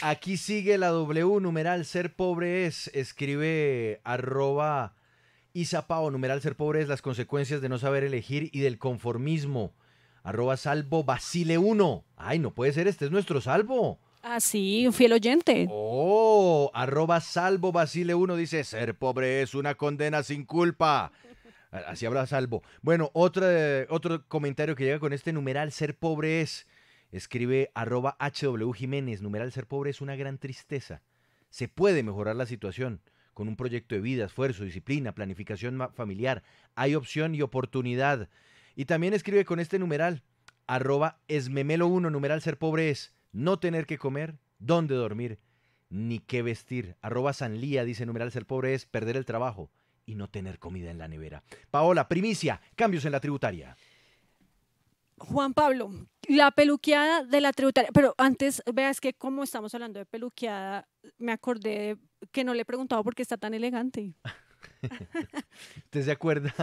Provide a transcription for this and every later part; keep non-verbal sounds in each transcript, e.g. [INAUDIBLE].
Aquí sigue la W, numeral ser pobre es, escribe arroba Isapao, numeral ser pobre es las consecuencias de no saber elegir y del conformismo. Arroba salvo Basile 1. Ay, no puede ser, este es nuestro salvo. Ah, sí, un fiel oyente. Oh, arroba salvo Basile 1 dice, ser pobre es una condena sin culpa. Así habla salvo. Bueno, otro, otro comentario que llega con este numeral, ser pobre es Escribe arroba HW Jiménez, numeral ser pobre es una gran tristeza. Se puede mejorar la situación con un proyecto de vida, esfuerzo, disciplina, planificación familiar. Hay opción y oportunidad. Y también escribe con este numeral, arroba esmemelo1, numeral ser pobre es no tener que comer, dónde dormir, ni qué vestir. Arroba Sanlía dice numeral ser pobre es perder el trabajo y no tener comida en la nevera. Paola, primicia, cambios en la tributaria. Juan Pablo, la peluqueada de la tributaria, pero antes, veas que como estamos hablando de peluqueada, me acordé que no le he preguntado por qué está tan elegante. ¿Usted [LAUGHS] se acuerda?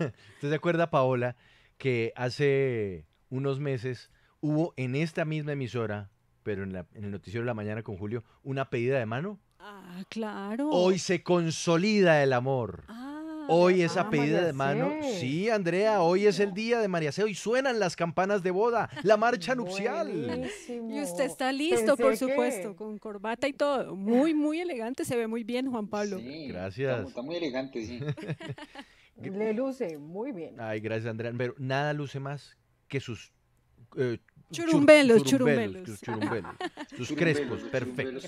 ¿Usted se acuerda, Paola, que hace unos meses hubo en esta misma emisora, pero en, en el noticiero de la mañana con Julio, una pedida de mano? Ah, claro. Hoy se consolida el amor. Ah. Hoy es a ah, pedida de mano. Sí, Andrea, hoy es el día de María C. Hoy suenan las campanas de boda, la marcha nupcial. Y usted está listo, por supuesto, con corbata y todo. Muy, muy elegante, se ve muy bien, Juan Pablo. Sí, Gracias. Está, muy elegante, sí. [LAUGHS] Le luce muy bien. Ay, gracias, Andrea. Pero nada luce más que sus eh, Churumbelos, churumbelos. Sus crespos, perfecto.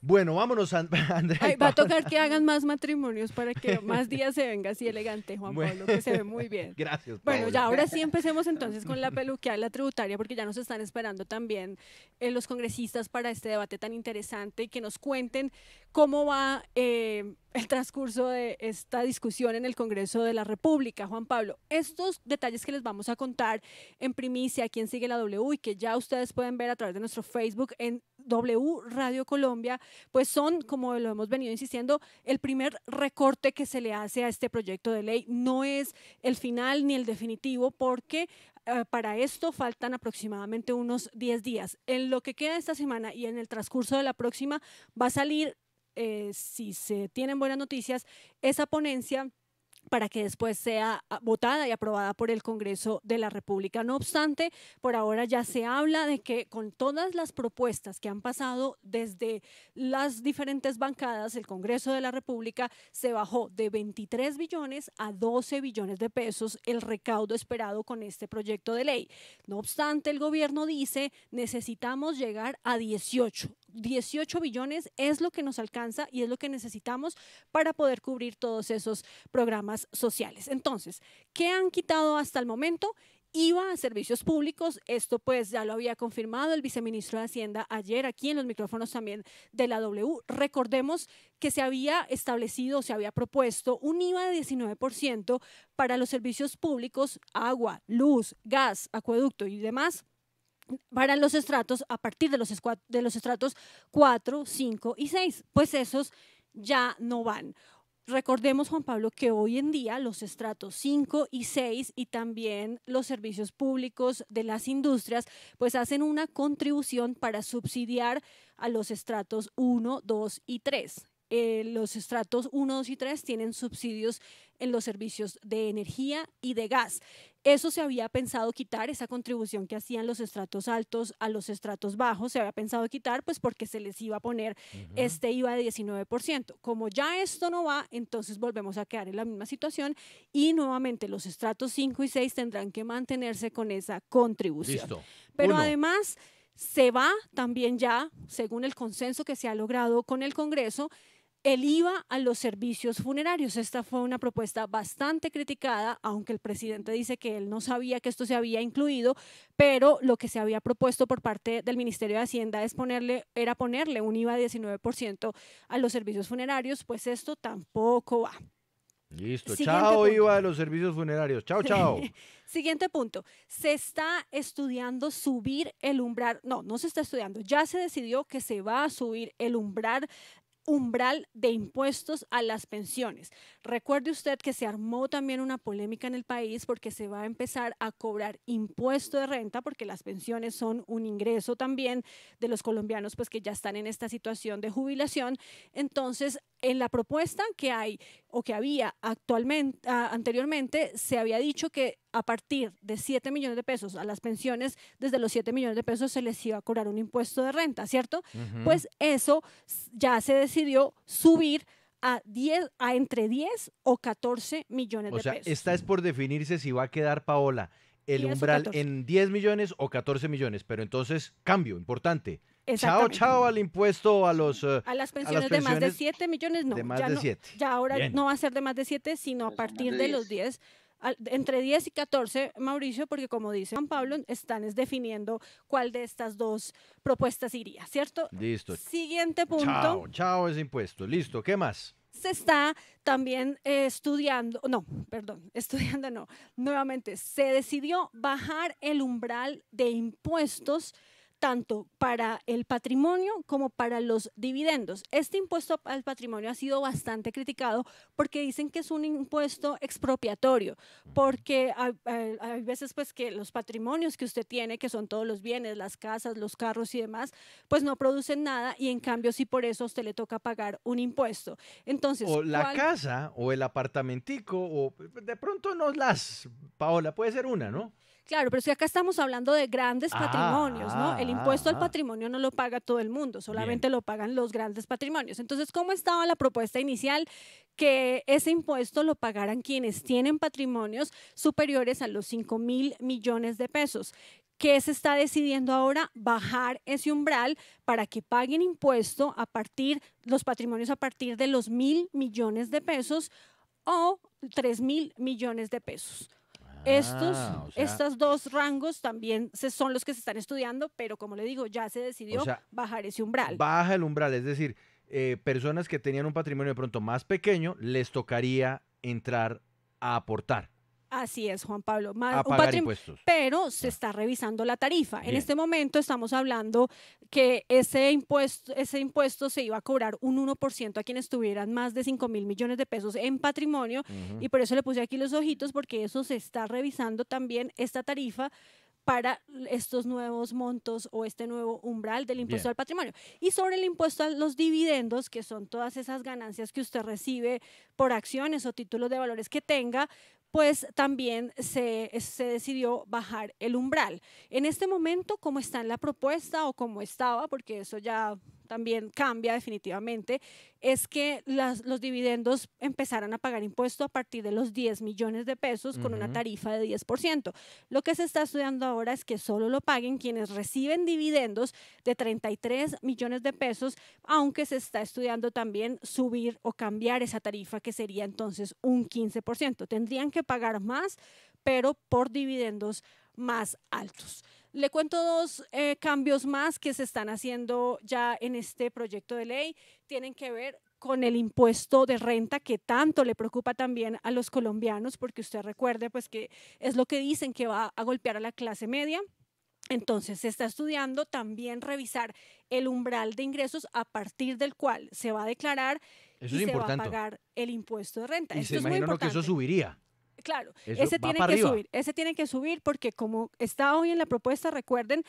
Bueno, vámonos, a [LAUGHS] Andrea. va a tocar que hagan más matrimonios para que [LAUGHS] más días se venga así elegante, Juan Pablo, que se ve muy bien. [LAUGHS] Gracias. Bueno, ya ahora sí empecemos entonces con la peluqueada, la tributaria, porque ya nos están esperando también eh, los congresistas para este debate tan interesante y que nos cuenten cómo va em, el transcurso de esta discusión en el Congreso de la República, Juan Pablo. Estos detalles que les vamos a contar en primicia, quien sigue la W y que ya ustedes pueden ver a través de nuestro Facebook en W Radio Colombia, pues son, como lo hemos venido insistiendo, el primer recorte que se le hace a este proyecto de ley. No es el final ni el definitivo porque eh, para esto faltan aproximadamente unos 10 días. En lo que queda esta semana y en el transcurso de la próxima va a salir eh, si se tienen buenas noticias, esa ponencia para que después sea votada y aprobada por el Congreso de la República. No obstante, por ahora ya se habla de que con todas las propuestas que han pasado desde las diferentes bancadas, el Congreso de la República se bajó de 23 billones a 12 billones de pesos el recaudo esperado con este proyecto de ley. No obstante, el gobierno dice necesitamos llegar a 18. 18 billones es lo que nos alcanza y es lo que necesitamos para poder cubrir todos esos programas sociales. Entonces, ¿qué han quitado hasta el momento? IVA, a servicios públicos. Esto pues ya lo había confirmado el viceministro de Hacienda ayer aquí en los micrófonos también de la W. Recordemos que se había establecido, se había propuesto un IVA de 19% para los servicios públicos, agua, luz, gas, acueducto y demás para los estratos a partir de los, de los estratos 4, 5 y 6, pues esos ya no van. Recordemos, Juan Pablo, que hoy en día los estratos 5 y 6 y también los servicios públicos de las industrias, pues hacen una contribución para subsidiar a los estratos 1, 2 y 3. Eh, los estratos 1, 2 y 3 tienen subsidios en los servicios de energía y de gas. Eso se había pensado quitar, esa contribución que hacían los estratos altos a los estratos bajos, se había pensado quitar, pues porque se les iba a poner este IVA de 19%. Como ya esto no va, entonces volvemos a quedar en la misma situación y nuevamente los estratos 5 y 6 tendrán que mantenerse con esa contribución. Pero además se va también ya, según el consenso que se ha logrado con el Congreso, el IVA a los servicios funerarios. Esta fue una propuesta bastante criticada, aunque el presidente dice que él no sabía que esto se había incluido, pero lo que se había propuesto por parte del Ministerio de Hacienda es ponerle, era ponerle un IVA 19% a los servicios funerarios, pues esto tampoco va. Listo, chao IVA de los servicios funerarios, chao, chao. [LAUGHS] Siguiente punto, se está estudiando subir el umbral, no, no se está estudiando, ya se decidió que se va a subir el umbral umbral de impuestos a las pensiones. Recuerde usted que se armó también una polémica en el país porque se va a empezar a cobrar impuesto de renta porque las pensiones son un ingreso también de los colombianos pues que ya están en esta situación de jubilación. Entonces, en la propuesta que hay o que había actualmente, ah, anteriormente, se había dicho que a partir de 7 millones de pesos a las pensiones, desde los 7 millones de pesos se les iba a cobrar un impuesto de renta, ¿cierto? Pues eso ya se decidió subir a 10 a entre 10 o 14 millones o de sea, Esta es por definirse si va a quedar Paola el umbral en 10 millones o 14 millones, pero entonces cambio importante. Chao, chao al impuesto a los... Eh, a las pensiones, de más de 7 millones, no. ya Ya ahora no va a ser de más de 7, sino a pues partir de, los 10 entre 10 y 14, Mauricio, porque como dice Juan Pablo, están definiendo cuál de estas dos propuestas iría, ¿cierto? Listo. Siguiente punto. Chao, chao ese impuesto. Listo, ¿qué más? Se está también eh, estudiando, no, perdón, [LAUGHS] estudiando no, nuevamente, se decidió bajar el umbral de impuestos tanto para el patrimonio como para los dividendos. Este impuesto al patrimonio ha sido bastante criticado porque dicen que es un impuesto expropiatorio, porque eh, hay, veces pues que los patrimonios que usted tiene, que son todos los bienes, las casas, los carros y demás, pues no producen nada y en cambio si por eso usted le toca pagar un impuesto. Entonces, o la casa o el apartamentico o de pronto no las, Paola, puede ser una, ¿no? Claro, pero si acá estamos hablando de grandes ah, patrimonios, ¿no? El impuesto al patrimonio no lo paga todo el mundo, solamente lo pagan los grandes patrimonios. Entonces, ¿cómo estaba la propuesta inicial? Que ese impuesto lo pagaran quienes tienen patrimonios superiores a los 5 mil millones de pesos. ¿Qué se está decidiendo ahora? Bajar ese umbral para que paguen impuesto a partir, los patrimonios a partir de los mil millones de pesos o 3 mil millones de pesos. Estos, ah, estos dos rangos también se, son los que se están estudiando, pero como le digo, ya se decidió bajar ese umbral. Baja el umbral, es decir, eh, personas que tenían un patrimonio de pronto más pequeño, les tocaría entrar a aportar. Así es, Juan Pablo. Pero se está revisando la tarifa. En este momento estamos hablando que ese impuesto, ese impuesto se iba a cobrar un 1% a quienes tuvieran más de 5 mil millones de pesos en patrimonio. Y por eso le puse aquí los ojitos, porque eso se está revisando también esta tarifa para estos nuevos montos o este nuevo umbral del impuesto al patrimonio. Y sobre el impuesto a los dividendos, que son todas esas ganancias que usted recibe por acciones o títulos de valores que tenga, pues también eh, se, decidió bajar el umbral. En este momento, como está en la propuesta o como estaba, porque eso ya también cambia definitivamente, es que los dividendos empezaran a pagar impuesto a partir de los 10 millones de pesos con una tarifa de 10%. Lo que se está estudiando ahora es que solo lo paguen quienes reciben dividendos de 33 millones de pesos, aunque se está estudiando también subir o cambiar esa tarifa que sería entonces un 15%. Tendrían que pagar más, pero por dividendos más altos. Le cuento dos eh, cambios más que se están haciendo ya en este proyecto de ley. Tienen que ver con el impuesto de renta que tanto le preocupa también a los colombianos, porque usted recuerde pues que es lo que dicen que va a golpear a la clase media. Entonces se está estudiando también revisar el umbral de ingresos a partir del cual se va a declarar y se va a pagar el impuesto de renta. Y se es muy importante. que eso subiría. Claro, ese tiene que subir, ese tiene que subir porque como está hoy en la propuesta, recuerden,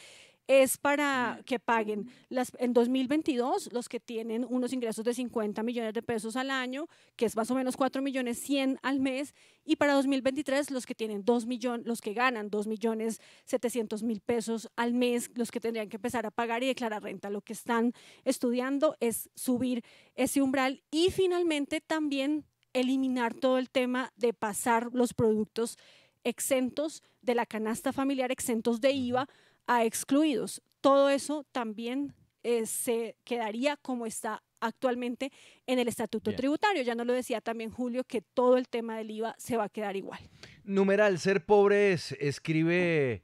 es para que paguen las, en 2022 los que tienen unos ingresos de 50 millones de pesos al año, que es más o menos 4 millones 100 al mes, y para 2023 los que tienen millones, los que ganan 2 millones 700 mil pesos al mes, los que tendrían que empezar a pagar y declarar renta. Lo que están estudiando es subir ese umbral y finalmente también eliminar todo el tema de pasar los productos exentos de la canasta familiar, exentos de IVA a excluidos. Todo eso también eh, se quedaría como está actualmente en el estatuto tributario. Ya nos lo decía también Julio que todo el tema del IVA se va a quedar igual. Numeral, ser pobre es, escribe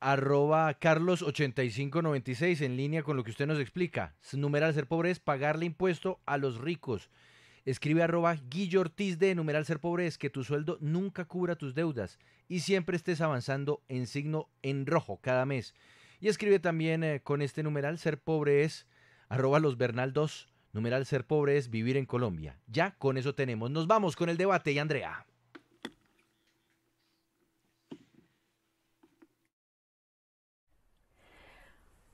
arroba carlos8596 en línea con lo que usted nos explica. Numeral, ser pobre es pagarle impuesto a los ricos. Escribe arroba Guillo Ortiz de numeral ser pobre es que tu sueldo nunca cubra tus deudas y siempre estés avanzando en signo en rojo cada mes. Y escribe también eh, con este numeral ser pobre es arroba los bernaldos numeral ser pobre es vivir en Colombia. Ya con eso tenemos. Nos vamos con el debate y Andrea.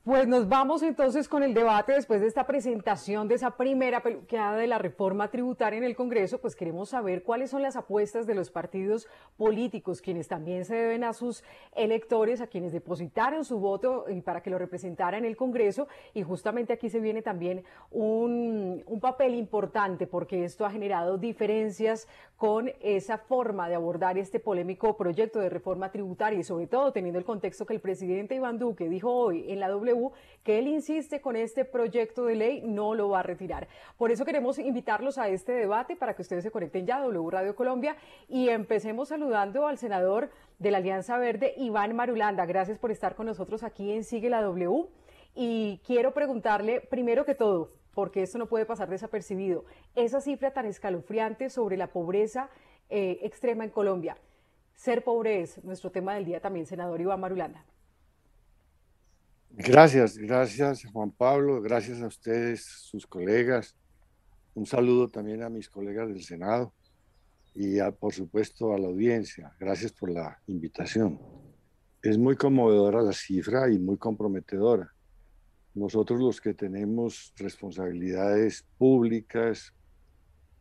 Pues nos vamos entonces con el debate después de esta presentación de esa primera peluqueada de la reforma tributaria en el Congreso, pues queremos saber cuáles son las apuestas de los partidos políticos, quienes también se deben a sus electores, a quienes depositaron su voto y para que lo representara en el Congreso. Y justamente aquí se viene también un, un papel importante porque esto ha generado diferencias con esa forma de abordar este polémico proyecto de reforma tributaria y sobre todo teniendo el contexto que el presidente Iván Duque dijo hoy en la W que él insiste con este proyecto de ley, no lo va a retirar. Por eso queremos invitarlos a este debate para que ustedes se conecten ya a W Radio Colombia y empecemos saludando al senador de la Alianza Verde, Iván Marulanda. Gracias por estar con nosotros aquí en Sigue la W. Y quiero preguntarle, primero que todo, porque esto no puede pasar desapercibido, esa cifra tan escalofriante sobre la pobreza eh, extrema en Colombia. Ser pobre es nuestro tema del día también, senador Iván Marulanda. Gracias, gracias Juan Pablo, gracias a ustedes, sus colegas. Un saludo también a mis colegas del Senado y por supuesto a la audiencia. Gracias por la invitación. Es muy conmovedora la cifra y muy comprometedora. Nosotros los que tenemos responsabilidades públicas,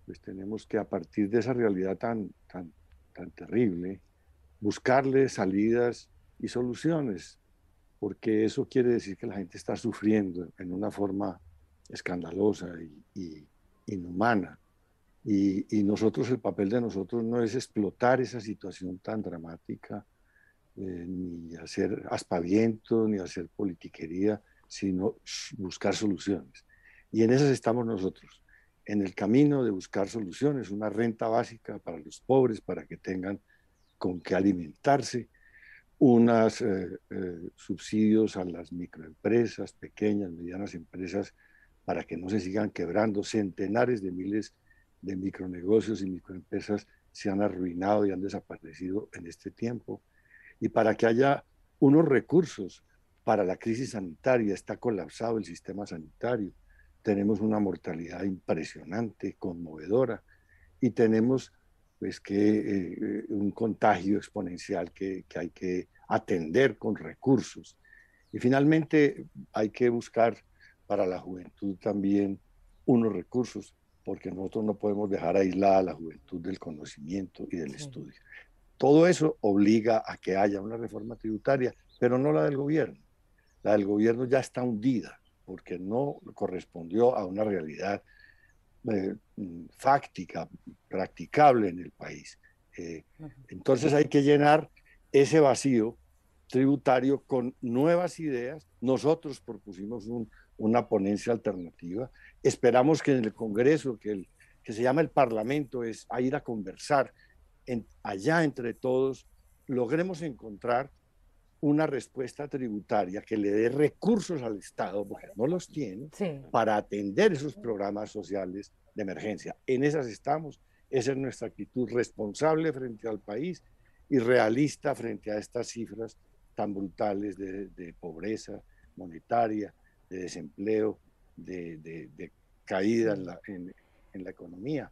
pues tenemos que a partir de esa realidad tan, tan, tan terrible, buscarle salidas y soluciones porque eso quiere decir que la gente está sufriendo en una forma escandalosa y, inhumana. Y, nosotros, el papel de nosotros no es explotar esa situación tan dramática, eh, ni hacer aspavientos, ni hacer politiquería, sino buscar soluciones. Y en esas estamos nosotros, en el camino de buscar soluciones, una renta básica para los pobres, para que tengan con qué alimentarse, unos eh, eh, subsidios a las microempresas, pequeñas, medianas empresas, para que no se sigan quebrando. Centenares de miles de micronegocios y microempresas se han arruinado y han desaparecido en este tiempo. Y para que haya unos recursos para la crisis sanitaria, está colapsado el sistema sanitario. Tenemos una mortalidad impresionante, conmovedora, y tenemos pues que eh, eh, un contagio exponencial que, hay que atender con recursos. Y finalmente hay que buscar para la juventud también unos recursos, porque nosotros no podemos dejar aislada a la juventud del conocimiento y del estudio. Todo eso obliga a que haya una reforma tributaria, pero no la del gobierno. La del gobierno ya está hundida porque no correspondió a una realidad eh, fáctica, practicable en el país. Eh, entonces hay que llenar ese vacío tributario con nuevas ideas. Nosotros propusimos una ponencia alternativa. Esperamos que en el Congreso, que, el, que se llama el Parlamento, es a ir a conversar allá entre todos, logremos encontrar una respuesta tributaria que le dé recursos al Estado, porque no los tiene, para atender esos programas sociales de emergencia. En esas estamos, esa es nuestra actitud responsable frente al país y realista frente a estas cifras tan brutales de, pobreza monetaria, de desempleo, de, caída en la economía.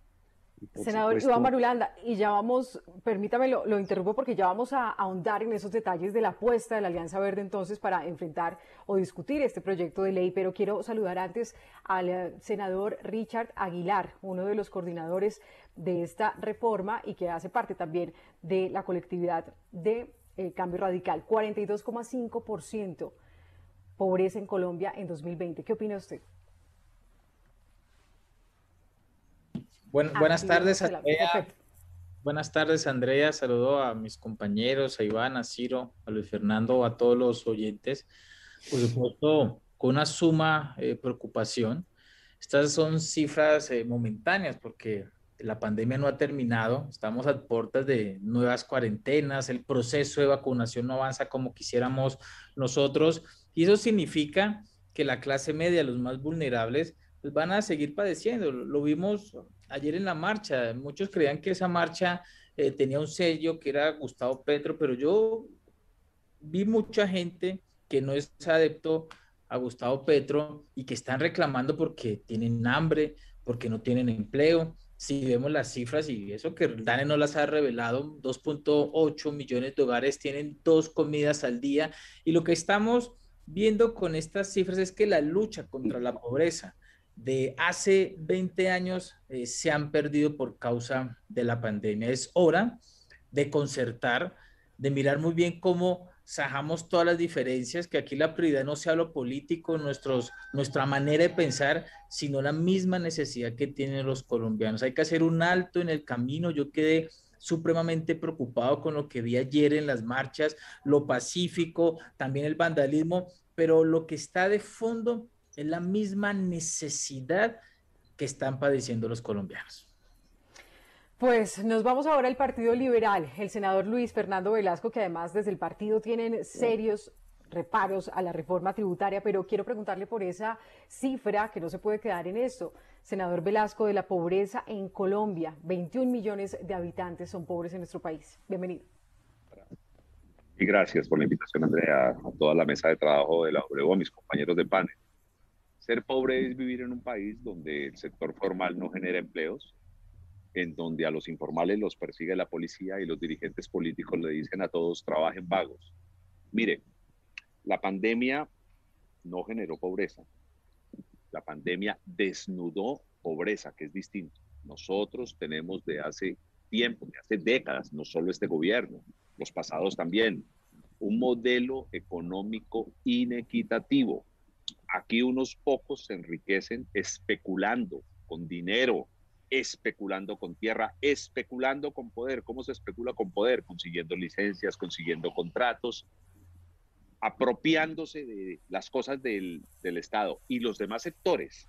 Senador supuesto, Marulanda, y ya vamos, permítame, lo, interrumpo porque ya vamos a, ahondar en esos detalles de la apuesta de la Alianza Verde entonces para enfrentar o discutir este proyecto de ley, pero quiero saludar antes al eh, senador Richard Aguilar, uno de los coordinadores de esta reforma y que hace parte también de la colectividad de eh, Cambio Radical, 42,5% pobreza en Colombia en 2020. ¿Qué opina usted? Ah, buenas tardes, Andrea. Buenas tardes, Andrea. Saludo a mis compañeros, a Iván, a Ciro, a Luis Fernando, a todos los oyentes. Por supuesto, con una suma eh, preocupación. Estas son cifras eh, momentáneas porque la pandemia no ha terminado, estamos a puertas de nuevas cuarentenas, el proceso de vacunación no avanza como quisiéramos nosotros y eso significa que la clase media, los más vulnerables, pues, van a seguir padeciendo. Lo vimos ayer en la marcha. Muchos creían que esa marcha eh, tenía un sello que era Gustavo Petro, pero yo vi mucha gente que no es adepto a Gustavo Petro y que están reclamando porque tienen hambre, porque no tienen empleo. Si vemos las cifras y eso que Dane no las ha revelado, 2.8 millones de hogares tienen dos comidas al día y lo que estamos viendo con estas cifras es que la lucha contra la pobreza, de hace 20 años eh, se han perdido por causa de la pandemia. Es hora de concertar, de mirar muy bien cómo sajamos todas las diferencias, que aquí la prioridad no sea lo político, nuestros, nuestra manera de pensar, sino la misma necesidad que tienen los colombianos. Hay que hacer un alto en el camino. Yo quedé supremamente preocupado con lo que vi ayer en las marchas, lo pacífico, también el vandalismo, pero lo que está de fondo es la misma necesidad que están padeciendo los colombianos. Pues nos vamos ahora al Partido Liberal. El senador Luis Fernando Velasco, que además desde el partido tienen serios reparos a la reforma tributaria, pero quiero preguntarle por esa cifra que no se puede quedar en esto. Senador Velasco, de la pobreza en Colombia, 21 millones de habitantes son pobres en nuestro país. Bienvenido. Y gracias por la invitación, Andrea, a toda la mesa de trabajo de la OBREGO, a mis compañeros de panel. Ser pobre es vivir en un país donde el sector formal no genera empleos, en donde a los informales los persigue la policía y los dirigentes políticos le dicen a todos, trabajen vagos. Mire, la pandemia no generó pobreza. La pandemia desnudó pobreza, que es distinto. Nosotros tenemos de hace tiempo, de hace décadas, no solo este gobierno, los pasados también, un modelo económico inequitativo Aquí unos pocos se enriquecen especulando con dinero, especulando con tierra, especulando con poder. ¿Cómo se especula con poder? Consiguiendo licencias, consiguiendo contratos, apropiándose de las cosas del, Estado y los demás sectores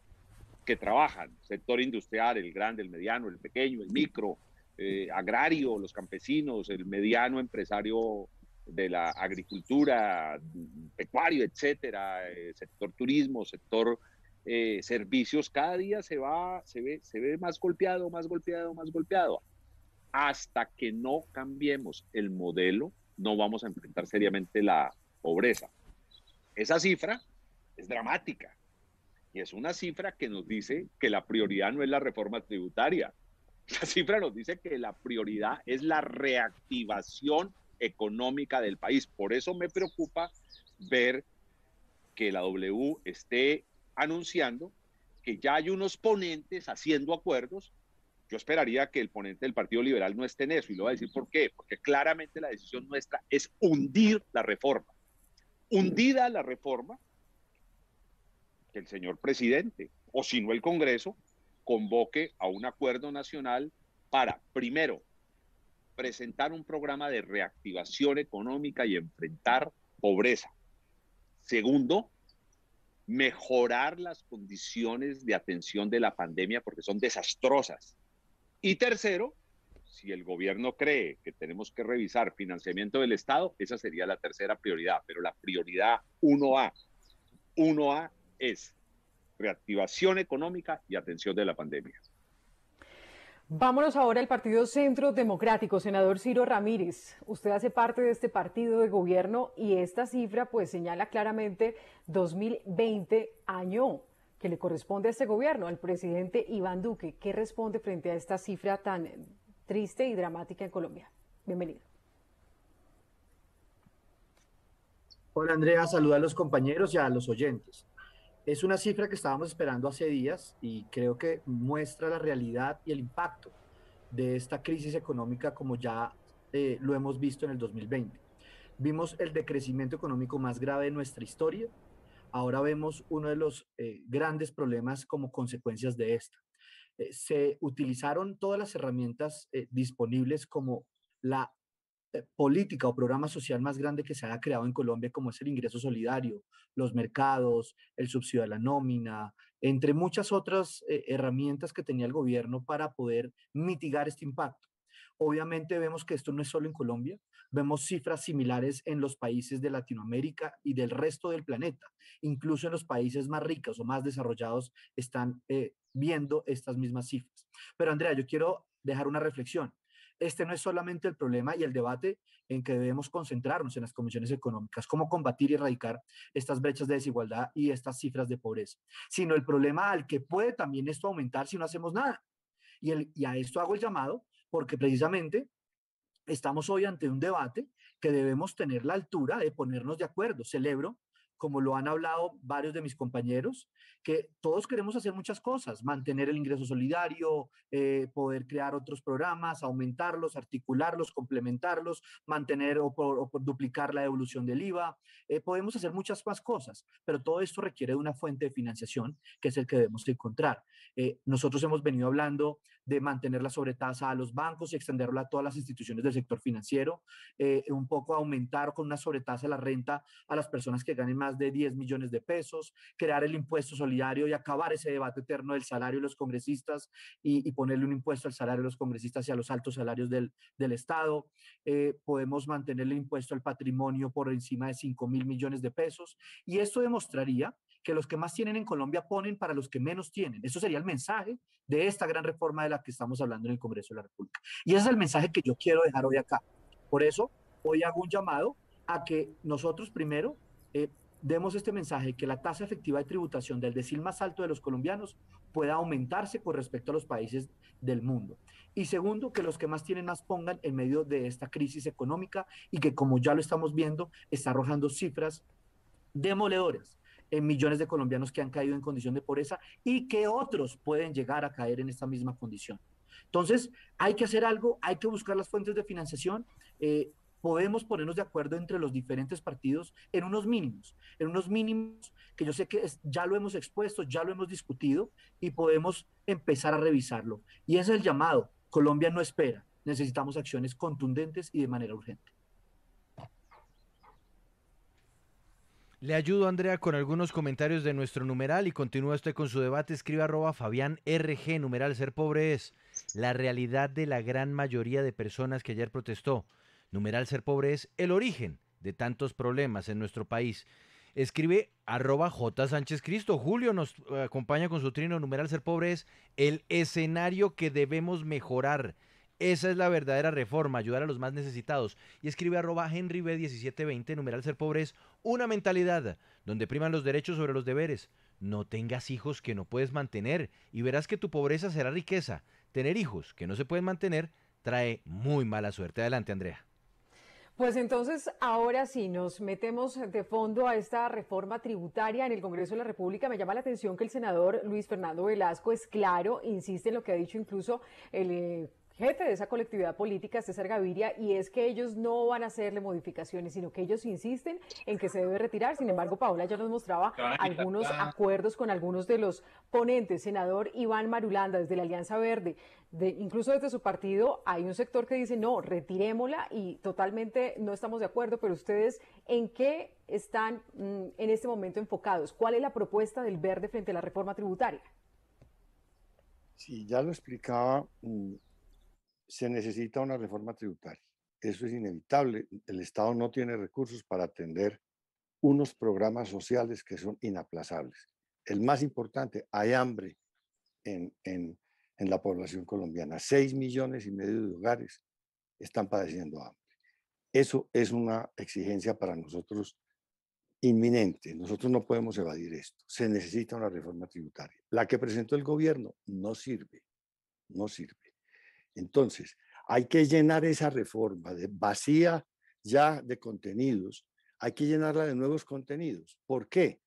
que trabajan, sector industrial, el grande, el mediano, el pequeño, el micro, eh, agrario, los campesinos, el mediano empresario de la agricultura, mm, pecuario, etcétera, eh, sector turismo, sector eh, servicios, cada día se va, se ve, se ve más golpeado, más golpeado, más golpeado. Hasta que no cambiemos el modelo, no vamos a enfrentar seriamente la pobreza. Esa cifra es dramática y es una cifra que nos dice que la prioridad no es la reforma tributaria. La [LAUGHS] cifra nos dice que la prioridad es la reactivación económica del país. Por eso me preocupa ver que la W esté anunciando que ya hay unos ponentes haciendo acuerdos. Yo esperaría que el ponente del Partido Liberal no esté en eso y lo voy a decir por qué, porque claramente la decisión nuestra es hundir la reforma. Hundida la reforma, que el señor presidente, o si no el Congreso, convoque a un acuerdo nacional para, primero, presentar un programa de reactivación económica y enfrentar pobreza. Segundo, mejorar las condiciones de atención de la pandemia porque son desastrosas. Y tercero, si el gobierno cree que tenemos que revisar financiamiento del Estado, esa sería la tercera prioridad. Pero la prioridad 1A, 1A es reactivación económica y atención de la pandemia. Vámonos ahora al Partido Centro Democrático. Senador Ciro Ramírez, usted hace parte de este partido de gobierno y esta cifra pues señala claramente 2020 año que le corresponde a este gobierno, al presidente Iván Duque. ¿Qué responde frente a esta cifra tan triste y dramática en Colombia? Bienvenido. Hola Andrea, saluda a los compañeros y a los oyentes. Es una cifra que estábamos esperando hace días y creo que muestra la realidad y el impacto de esta crisis económica como ya eh, lo hemos visto en el 2020. Vimos el decrecimiento económico más grave de nuestra historia. Ahora vemos uno de los eh, grandes problemas como consecuencias de esto. Eh, se utilizaron todas las herramientas disponibles como la eh, política o programa social más grande que se haya creado en Colombia, como es el ingreso solidario, los mercados, el subsidio a la nómina, entre muchas otras eh, herramientas que tenía el gobierno para poder mitigar este impacto. Obviamente vemos que esto no es solo en Colombia, vemos cifras similares en los países de Latinoamérica y del resto del planeta. Incluso en los países más ricos o más desarrollados están eh, viendo estas mismas cifras. Pero Andrea, yo quiero dejar una reflexión este no es solamente el problema y el debate en que debemos concentrarnos en las comisiones económicas, cómo combatir y erradicar estas brechas de desigualdad y estas cifras de pobreza, sino el problema al que puede también esto aumentar si no hacemos nada. y a esto hago el llamado porque precisamente estamos hoy ante un debate que debemos tener la altura de ponernos de acuerdo. Celebro como lo han hablado varios de mis compañeros, que todos queremos hacer muchas cosas, mantener el ingreso solidario, eh, poder crear otros programas, aumentarlos, articularlos, complementarlos, mantener o, duplicar la evolución del IVA. Eh, podemos hacer muchas más cosas, pero todo esto requiere de una fuente de financiación que es el que debemos encontrar. Eh, nosotros hemos venido hablando de mantener la sobretasa a los bancos y extenderla a todas las instituciones del sector financiero, eh, un poco aumentar con una sobretasa la renta a las personas que ganen más de 10 millones de pesos, crear el impuesto solidario y acabar ese debate eterno del salario de los congresistas y, ponerle un impuesto al salario de los congresistas y a los altos salarios del, Estado. Eh, podemos mantener el impuesto al patrimonio por encima de 5 mil millones de pesos y esto demostraría que los que más tienen en Colombia ponen para los que menos tienen. Eso sería el mensaje de esta gran reforma de la que estamos hablando en el Congreso de la República. Y ese es el mensaje que yo quiero dejar hoy acá. Por eso, hoy hago un llamado a que nosotros primero eh, demos este mensaje, que la tasa efectiva de tributación del decil más alto de los colombianos pueda aumentarse con respecto a los países del mundo. Y segundo, que los que más tienen más pongan en medio de esta crisis económica y que como ya lo estamos viendo, está arrojando cifras demoledoras eh, millones de colombianos que han caído en condición de pobreza y que otros pueden llegar a caer en esta misma condición. Entonces, hay que hacer algo, hay que buscar las fuentes de financiación. Eh, podemos ponernos de acuerdo entre los diferentes partidos en unos mínimos, en unos mínimos que yo sé que ya lo hemos expuesto, ya lo hemos discutido y podemos empezar a revisarlo. Y ese es el llamado. Colombia no espera. Necesitamos acciones contundentes y de manera urgente. Le ayudo, Andrea, con algunos comentarios de nuestro numeral y continúa usted con su debate. Escribe arroba Fabián RG, numeral Ser Pobre es la realidad de la gran mayoría de personas que ayer protestó. Numeral Ser Pobre es el origen de tantos problemas en nuestro país. Escribe arroba J. Sánchez Cristo. Julio nos eh, acompaña con su trino. Numeral Ser Pobre es el escenario que debemos mejorar. Esa es la verdadera reforma, ayudar a los más necesitados. Y escribe arroba Henry B 1720, numeral ser pobre es una mentalidad donde priman los derechos sobre los deberes. No tengas hijos que no puedes mantener y verás que tu pobreza será riqueza. Tener hijos que no se pueden mantener trae muy mala suerte. Adelante, Andrea. Pues entonces, ahora sí, nos metemos de fondo a esta reforma tributaria en el Congreso de la República. Me llama la atención que el senador Luis Fernando Velasco es claro, insiste en lo que ha dicho incluso el... Eh, jefe de esa colectividad política, César Gaviria, y es que ellos no van a hacerle modificaciones, sino que ellos insisten en que se debe retirar. Sin embargo, Paola ya nos mostraba algunos acuerdos con algunos de los ponentes, senador Iván Marulanda desde la Alianza Verde, de, incluso desde su partido hay un sector que dice, no, retirémosla y totalmente no estamos de acuerdo, pero ustedes, ¿en qué están mm, en este momento enfocados? ¿Cuál es la propuesta del verde frente a la reforma tributaria? Sí, ya lo explicaba mm, se necesita una reforma tributaria. Eso es inevitable. El Estado no tiene recursos para atender unos programas sociales que son inaplazables. El más importante, hay hambre en, la población colombiana. Seis millones y medio de hogares están padeciendo hambre. Eso es una exigencia para nosotros inminente. Nosotros no podemos evadir esto. Se necesita una reforma tributaria. La que presentó el gobierno no sirve, no sirve. Entonces, hay que llenar esa reforma de vacía ya de contenidos, hay que llenarla de nuevos contenidos. ¿Por qué?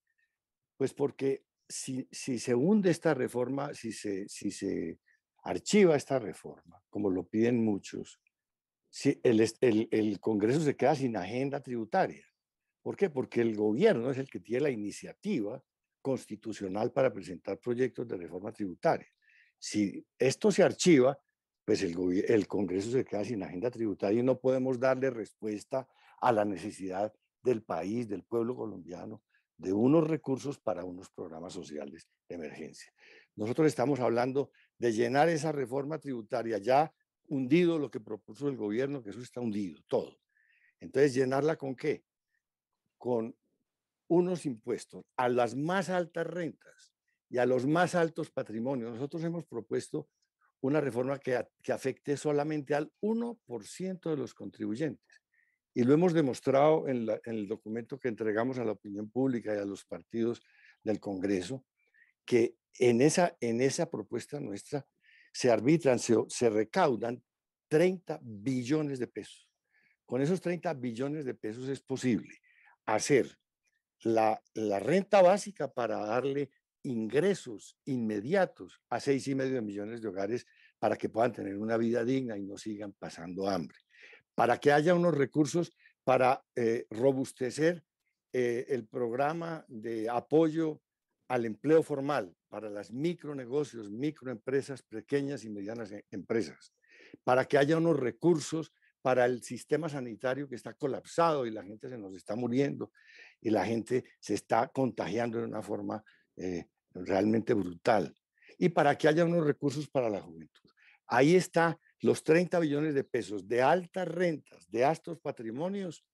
Pues porque si, se hunde esta reforma, si se, archiva esta reforma, como lo piden muchos, si el, el Congreso se queda sin agenda tributaria. ¿Por qué? Porque el gobierno es el que tiene la iniciativa constitucional para presentar proyectos de reforma tributaria. Si esto se archiva, pues el, Congreso se queda sin agenda tributaria y no podemos darle respuesta a la necesidad del país, del pueblo colombiano, de unos recursos para unos programas sociales de emergencia. Nosotros estamos hablando de llenar esa reforma tributaria ya hundido lo que propuso el gobierno, que eso está hundido, todo. Entonces, llenarla con qué? Con unos impuestos a las más altas rentas y a los más altos patrimonios. Nosotros hemos propuesto una reforma que, afecte solamente al 1% de los contribuyentes. Y lo hemos demostrado en, el documento que entregamos a la opinión pública y a los partidos del Congreso, que en esa, en esa propuesta nuestra se arbitran, se, recaudan 30 billones de pesos. Con esos 30 billones de pesos es posible hacer la, la renta básica para darle ingresos inmediatos a seis y medio millones de hogares para que puedan tener una vida digna y no sigan pasando hambre, para que haya unos recursos para eh, robustecer eh, el programa de apoyo al empleo formal para las micronegocios, microempresas, pequeñas y medianas eh, empresas, para que haya unos recursos para el sistema sanitario que está colapsado y la gente se nos está muriendo y la gente se está contagiando de una forma realmente brutal y para que haya unos recursos para la juventud. Ahí está los 30 billones de pesos de altas rentas, de astros patrimonios,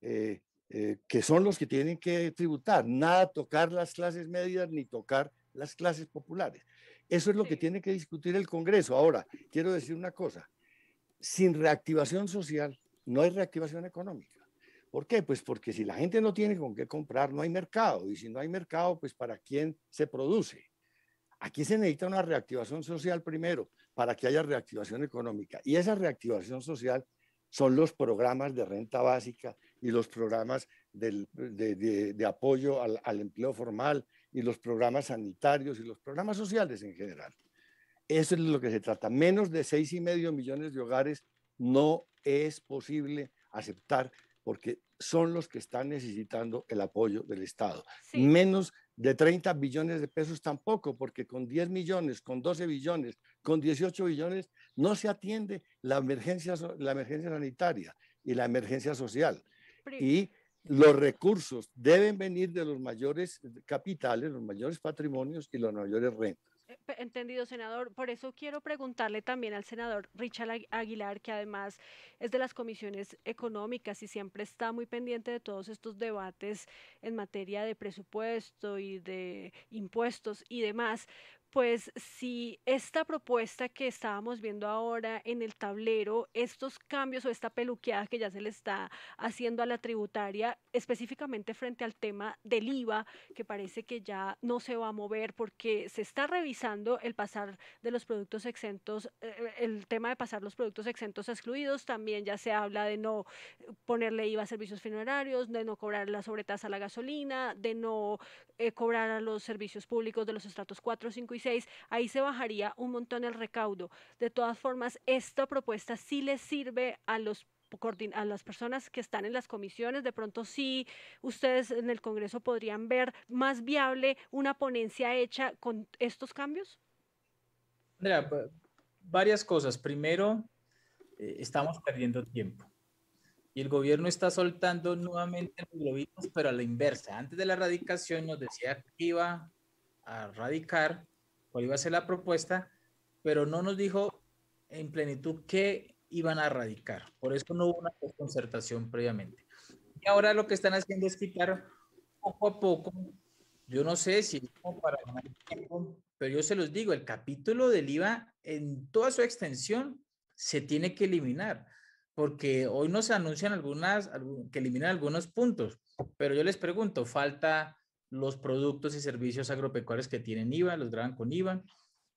eh, eh, que son los que tienen que tributar. Nada tocar las clases medias ni tocar las clases populares. Eso es lo que tiene que discutir el Congreso. Ahora, quiero decir una cosa. Sin reactivación social no hay reactivación económica. ¿Por qué? Pues porque si la gente no tiene con qué comprar, no hay mercado. Y si no hay mercado, pues para quién se produce. Aquí se necesita una reactivación social primero para que haya reactivación económica. Y esa reactivación social son los programas de renta básica y los programas de, apoyo al, al empleo formal y los programas sanitarios y los programas sociales en general. Eso es lo que se trata. Menos de seis y medio millones de hogares no es posible aceptar porque son los que están necesitando el apoyo del Estado. Menos de 30 billones de pesos tampoco, porque con 10 millones, con 12 billones, con 18 billones, no se atiende la emergencia, la emergencia sanitaria y la emergencia social. Y los recursos deben venir de los mayores capitales, los mayores patrimonios y los mayores rentas. Entendido, senador. Por eso quiero preguntarle también al senador Richard Aguilar, que además es de las comisiones económicas y siempre está muy pendiente de todos estos debates en materia de presupuesto y de impuestos y demás pues si esta propuesta que estábamos viendo ahora en el tablero, estos cambios o esta peluqueada que ya se le está haciendo a la tributaria, específicamente frente al tema del IVA, que parece que ya no se va a mover porque se está revisando el pasar de los productos exentos, eh, el tema de pasar los productos exentos excluidos, también ya se habla de no ponerle IVA a servicios funerarios, de no cobrar la sobretasa a la gasolina, de no eh, cobrar a los servicios públicos de los estratos 4, 5 y ahí se bajaría un montón el recaudo. De todas formas, esta propuesta sí le sirve a los a las personas que están en las comisiones, de pronto sí, ustedes en el Congreso podrían ver más viable una ponencia hecha con estos cambios? Andrea, varias cosas. Primero, eh, estamos perdiendo tiempo. Y el gobierno está soltando nuevamente los globitos, pero a la inversa. Antes de la erradicación nos decía que iba a radicar cuál iba a ser la propuesta, pero no nos dijo en plenitud qué iban a radicar. Por eso no hubo una concertación previamente. Y ahora lo que están haciendo es quitar poco a poco, yo no sé si pero yo se los digo, el capítulo del IVA en toda su extensión se tiene que eliminar, porque hoy nos anuncian algunas, que eliminan algunos puntos, pero yo les pregunto, falta los productos y servicios agropecuarios que tienen IVA, los graban con IVA.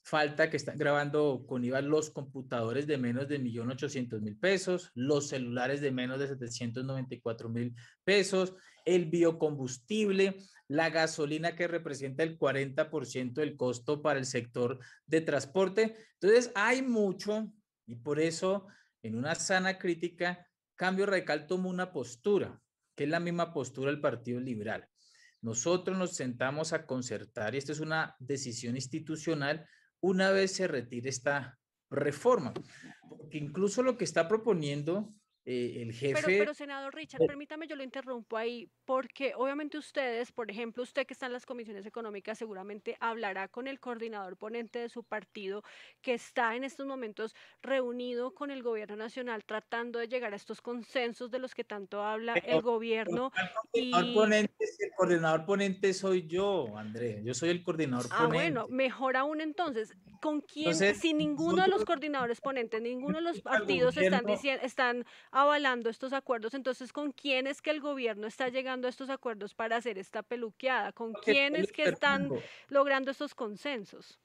Falta que están grabando con IVA los computadores de menos de 1.800.000 pesos, los celulares de menos de 794.000 pesos, el biocombustible, la gasolina que representa el 40% del costo para el sector de transporte. Entonces, hay mucho y por eso, en una sana crítica, Cambio Radical tomó una postura, que es la misma postura del Partido Liberal. Nosotros nos sentamos a concertar, y esta es una decisión institucional, una vez se retire esta reforma. Porque incluso lo que está proponiendo eh, el jefe. Pero, pero, senador Richard, permítame, yo lo interrumpo ahí, porque obviamente ustedes, por ejemplo, usted que está en las comisiones económicas, seguramente hablará con el coordinador ponente de su partido, que está en estos momentos reunido con el gobierno nacional, tratando de llegar a estos consensos de los que tanto habla el gobierno. El coordinador, ponente, soy yo, André, yo soy el coordinador ponente. Ah, bueno, mejor aún entonces, ¿con quién? si ninguno de los coordinadores ponentes, ninguno de los partidos están diciendo, están avalando estos acuerdos. Entonces, ¿con quién es que el gobierno está llegando a estos acuerdos para hacer esta peluqueada? ¿Con quién es que están logrando estos consensos?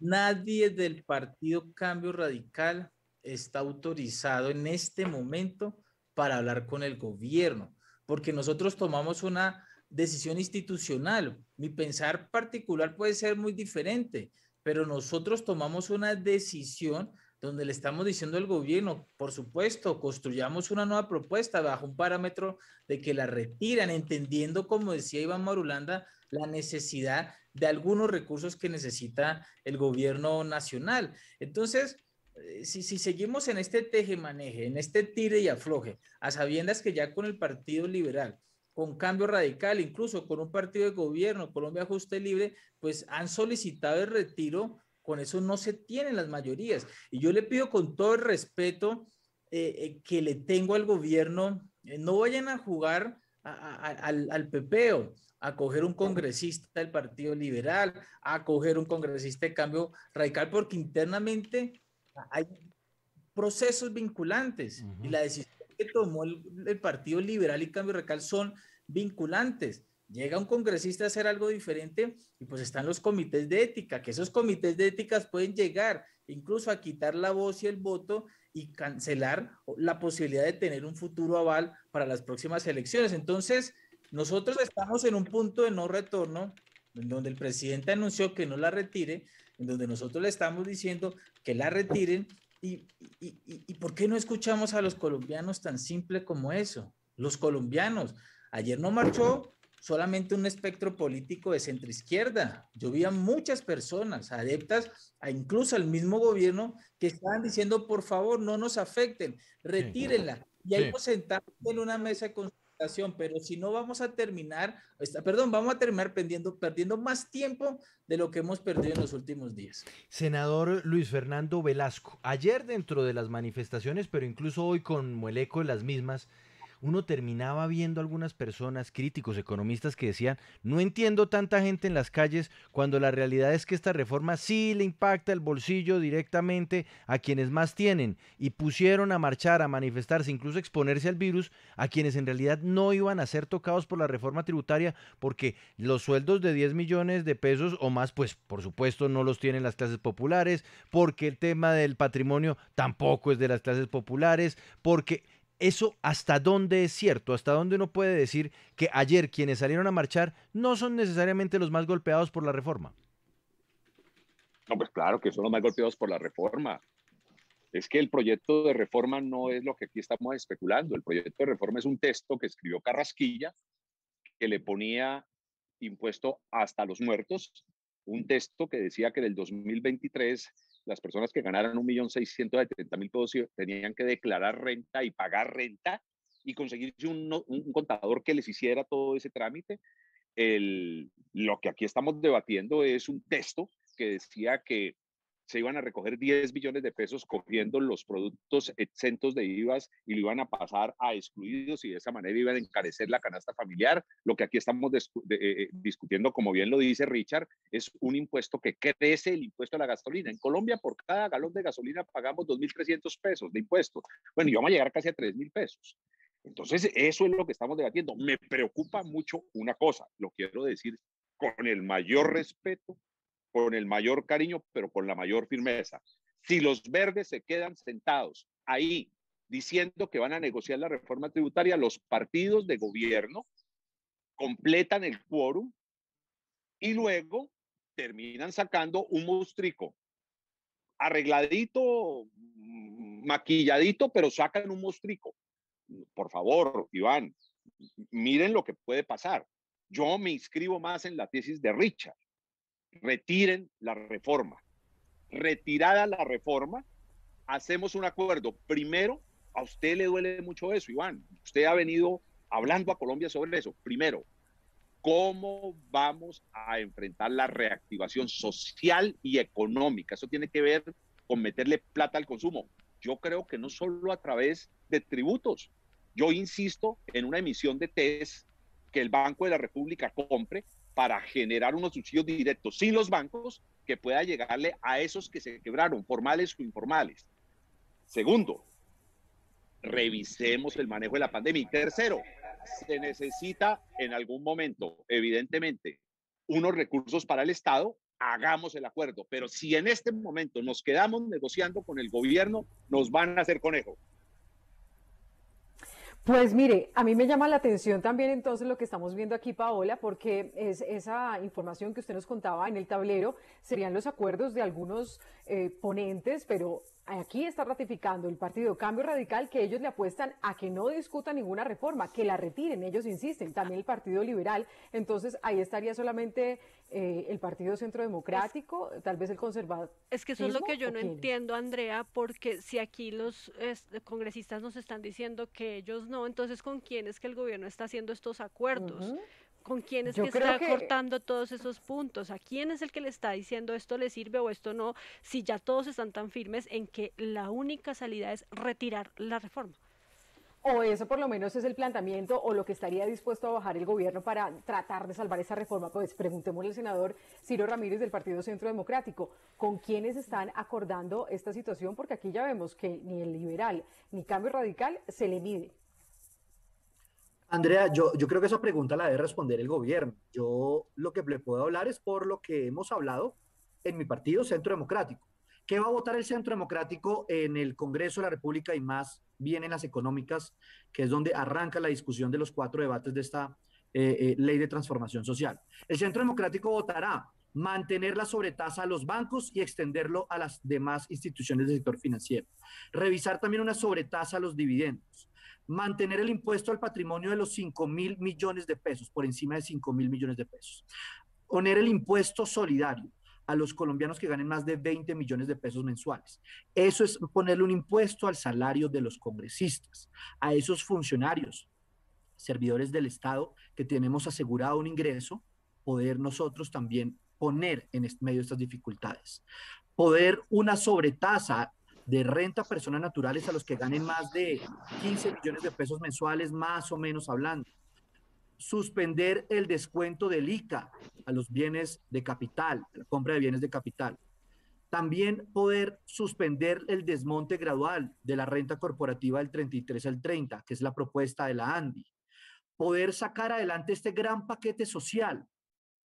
Nadie del partido Cambio Radical está autorizado en este momento para hablar con el gobierno, porque nosotros tomamos una decisión institucional. Mi pensar particular puede ser muy diferente, pero nosotros tomamos una decisión donde le estamos diciendo al gobierno, por supuesto, construyamos una nueva propuesta bajo un parámetro de que la retiran, entendiendo, como decía Iván Marulanda, la necesidad de algunos recursos que necesita el gobierno nacional. Entonces, eh, si, seguimos en este teje-maneje, en este tire y afloje, a sabiendas que ya con el Partido Liberal, con cambio radical, incluso con un partido de gobierno, Colombia Ajuste Libre, pues han solicitado el retiro con eso no se tienen las mayorías. Y yo le pido con todo el respeto eh, eh, que le tengo al gobierno, eh, no vayan a jugar al, al pepeo a coger un congresista del Partido Liberal, a coger un congresista de cambio radical, porque internamente hay procesos vinculantes y la decisión que tomó el, Partido Liberal y Cambio Radical son vinculantes. Llega un congresista a hacer algo diferente y pues están los comités de ética, que esos comités de éticas pueden llegar incluso a quitar la voz y el voto y cancelar la posibilidad de tener un futuro aval para las próximas elecciones. Entonces, nosotros estamos en un punto de no retorno, en donde el presidente anunció que no la retire, en donde nosotros le estamos diciendo que la retiren. ¿Y, y por qué no escuchamos a los colombianos tan simple como eso? Los colombianos. Ayer no marchó solamente un espectro político de centroizquierda. Yo vi muchas personas adeptas, incluso al mismo gobierno, que estaban diciendo, por favor, no nos afecten, retírenla. Y ahí nos sentamos en una mesa de consultación, pero si no vamos a terminar, perdón, vamos a terminar perdiendo, perdiendo más tiempo de lo que hemos perdido en los últimos días. Senador Luis Fernando Velasco, ayer dentro de las manifestaciones, pero incluso hoy con Mueleco las mismas, uno terminaba viendo algunas personas, críticos, economistas, que decían, no entiendo tanta gente en las calles cuando la realidad es que esta reforma sí le impacta el bolsillo directamente a quienes más tienen y pusieron a marchar, a manifestarse, incluso exponerse al virus, a quienes en realidad no iban a ser tocados por la reforma tributaria porque los sueldos de 10 millones de pesos o más, pues por supuesto no los tienen las clases populares, porque el tema del patrimonio tampoco es de las clases populares, porque eso hasta dónde es cierto, hasta dónde uno puede decir que ayer quienes salieron a marchar no son necesariamente los más golpeados por la reforma. No, pues claro que son los más golpeados por la reforma. Es que el proyecto de reforma no es lo que aquí estamos especulando. El proyecto de reforma es un texto que escribió Carrasquilla que le ponía impuesto hasta los muertos, un texto que decía que del 2023 las personas que ganaran 1.670.000 pesos tenían que declarar renta y pagar renta y conseguirse un, contador que les hiciera todo ese trámite. El, lo que aquí estamos debatiendo es un texto que decía que se iban a recoger 10 billones de pesos cogiendo los productos exentos de IVAs y lo iban a pasar a excluidos y de esa manera iban a encarecer la canasta familiar. Lo que aquí estamos eh, eh, discutiendo, como bien lo dice Richard, es un impuesto que crece el impuesto a la gasolina. En Colombia por cada galón de gasolina pagamos 2.300 pesos de impuestos. Bueno, y vamos a llegar casi a 3.000 pesos. Entonces, eso es lo que estamos debatiendo. Me preocupa mucho una cosa, lo quiero decir con el mayor respeto con el mayor cariño, pero con la mayor firmeza. Si los verdes se quedan sentados ahí diciendo que van a negociar la reforma tributaria, los partidos de gobierno completan el quórum y luego terminan sacando un mostrico arregladito, maquilladito, pero sacan un mostrico. Por favor, Iván, miren lo que puede pasar. Yo me inscribo más en la tesis de Richard retiren la reforma. Retirada la reforma, hacemos un acuerdo. Primero, a usted le duele mucho eso, Iván. Usted ha venido hablando a Colombia sobre eso. Primero, ¿cómo vamos a enfrentar la reactivación social y económica? Eso tiene que ver con meterle plata al consumo. Yo creo que no solo a través de tributos. Yo insisto en una emisión de test e que el Banco de la República compre para generar unos subsidios directos sin los bancos que pueda llegarle a esos que se quebraron, formales o informales. Segundo, revisemos el manejo de la pandemia. tercero, se necesita en algún momento, evidentemente, unos recursos para el Estado, hagamos el acuerdo. Pero si en este momento nos quedamos negociando con el gobierno, nos van a hacer conejo. Pues mire, a mí me llama la atención también entonces lo que estamos viendo aquí, Paola, porque es esa información que usted nos contaba en el tablero serían los acuerdos de algunos eh, ponentes, pero aquí está ratificando el partido Cambio Radical que ellos le apuestan a que no discuta ninguna reforma, que la retiren, ellos insisten, también el Partido Liberal, entonces ahí estaría solamente eh, el Partido Centro Democrático, tal vez el conservador. Es que eso es lo que yo no entiendo, Andrea, porque si aquí los congresistas nos están diciendo que ellos no, entonces con quién es que el gobierno está haciendo estos acuerdos. ¿Con quiénes que está cortando todos esos puntos? ¿A quién es el que le está diciendo esto le sirve o esto no? Si ya todos están tan firmes en que la única salida es retirar la reforma. O eso por lo menos es el planteamiento o lo que estaría dispuesto a bajar el gobierno para tratar de salvar esa reforma. Pues preguntémosle al senador Ciro Ramírez del Partido Centro Democrático, ¿con quiénes están acordando esta situación? Porque aquí ya vemos que ni el liberal ni cambio radical se le mide. Andrea, yo, creo que esa pregunta la debe responder el gobierno. Yo lo que le puedo hablar es por lo que hemos hablado en mi partido Centro Democrático. ¿Qué va a votar el Centro Democrático en el Congreso de la República y más bien en las económicas, que es donde arranca la discusión de los cuatro debates de esta eh, eh, ley de transformación social? El Centro Democrático votará mantener la sobretasa a los bancos y extenderlo a las demás instituciones del sector financiero. Revisar también una sobretasa a los dividendos mantener el impuesto al patrimonio de los 5 mil millones de pesos, por encima de 5 mil millones de pesos, poner el impuesto solidario a los colombianos que ganen más de 20 millones de pesos mensuales. Eso es ponerle un impuesto al salario de los congresistas, a esos funcionarios, servidores del Estado que tenemos asegurado un ingreso, poder nosotros también poner en medio de estas dificultades. Poder una sobretasa de renta a personas naturales a los que ganen más de 15 millones de pesos mensuales, más o menos hablando. Suspender el descuento del ICA a los bienes de capital, la compra de bienes de capital. También poder suspender el desmonte gradual de la renta corporativa del 33 al 30, que es la propuesta de la ANDI. Poder sacar adelante este gran paquete social